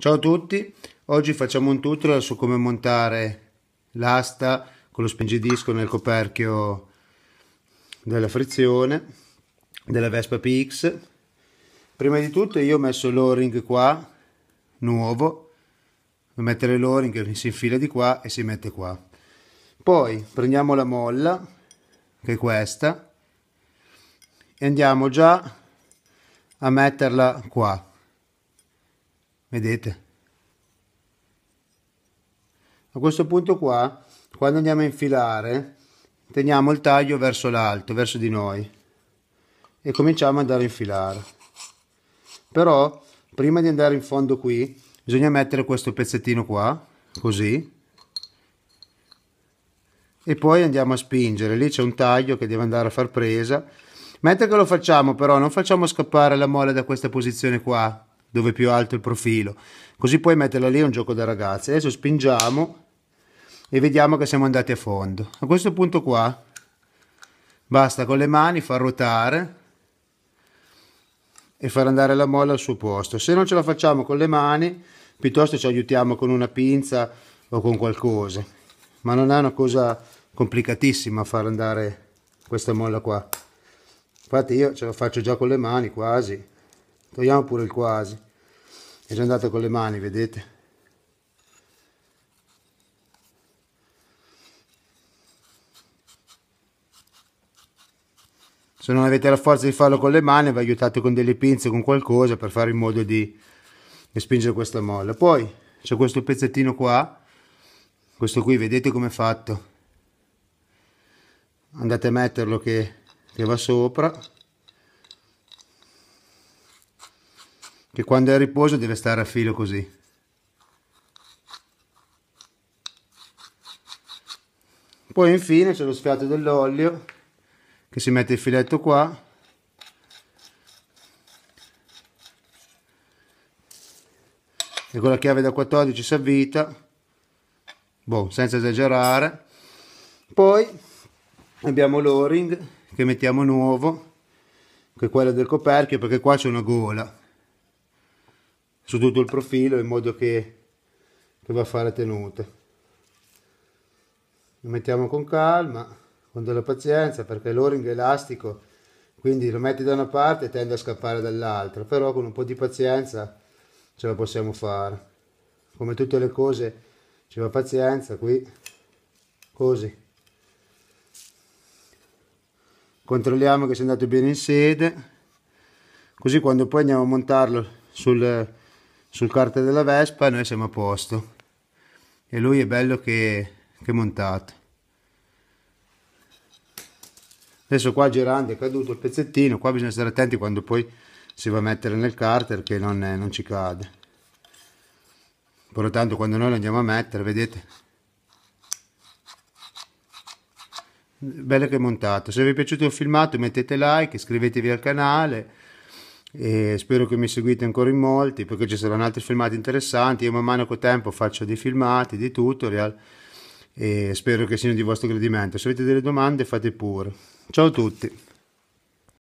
Ciao a tutti, oggi facciamo un tutorial su come montare l'asta con lo spingidisco nel coperchio della frizione della Vespa PX. Prima di tutto io ho messo l'o-ring qua, nuovo, per mettere l'o-ring si infila di qua e si mette qua. Poi prendiamo la molla, che è questa, e andiamo già a metterla qua vedete a questo punto qua quando andiamo a infilare teniamo il taglio verso l'alto verso di noi e cominciamo ad andare a infilare però prima di andare in fondo qui bisogna mettere questo pezzettino qua così e poi andiamo a spingere lì c'è un taglio che deve andare a far presa mentre che lo facciamo però non facciamo scappare la mole da questa posizione qua dove è più alto il profilo così puoi metterla lì è un gioco da ragazze adesso spingiamo e vediamo che siamo andati a fondo a questo punto qua basta con le mani far ruotare e far andare la molla al suo posto se non ce la facciamo con le mani piuttosto ci aiutiamo con una pinza o con qualcosa ma non è una cosa complicatissima far andare questa molla qua infatti io ce la faccio già con le mani quasi togliamo pure il quasi è già andato con le mani vedete se non avete la forza di farlo con le mani vi aiutate con delle pinze con qualcosa per fare in modo di, spingere questa molla poi c'è questo pezzettino qua questo qui vedete com'è fatto andate a metterlo che, che va sopra che quando è a riposo deve stare a filo così. Poi infine c'è lo sfiato dell'olio che si mette il filetto qua. E con la chiave da 14 si avvita, boh, senza esagerare. Poi abbiamo l'oring che mettiamo nuovo, che è quello del coperchio perché qua c'è una gola su tutto il profilo in modo che, che va a fare tenute lo mettiamo con calma con della pazienza perché l'oring è elastico quindi lo metti da una parte e tende a scappare dall'altra però con un po' di pazienza ce la possiamo fare come tutte le cose ci va pazienza qui così controlliamo che sia andato bene in sede così quando poi andiamo a montarlo sul, sul corte della Vespa noi siamo a posto e lui è bello che, che montato adesso qua girando è caduto il pezzettino qua bisogna stare attenti quando poi si va a mettere nel carter che non, è, eh, non ci cade però quando noi lo andiamo a mettere vedete bello che è montato se vi è piaciuto il filmato mettete like iscrivetevi al canale e spero che mi seguite ancora in molti perché ci saranno altri filmati interessanti io man mano col tempo faccio dei filmati dei tutorial e spero che siano di vostro gradimento se avete delle domande fate pure ciao a tutti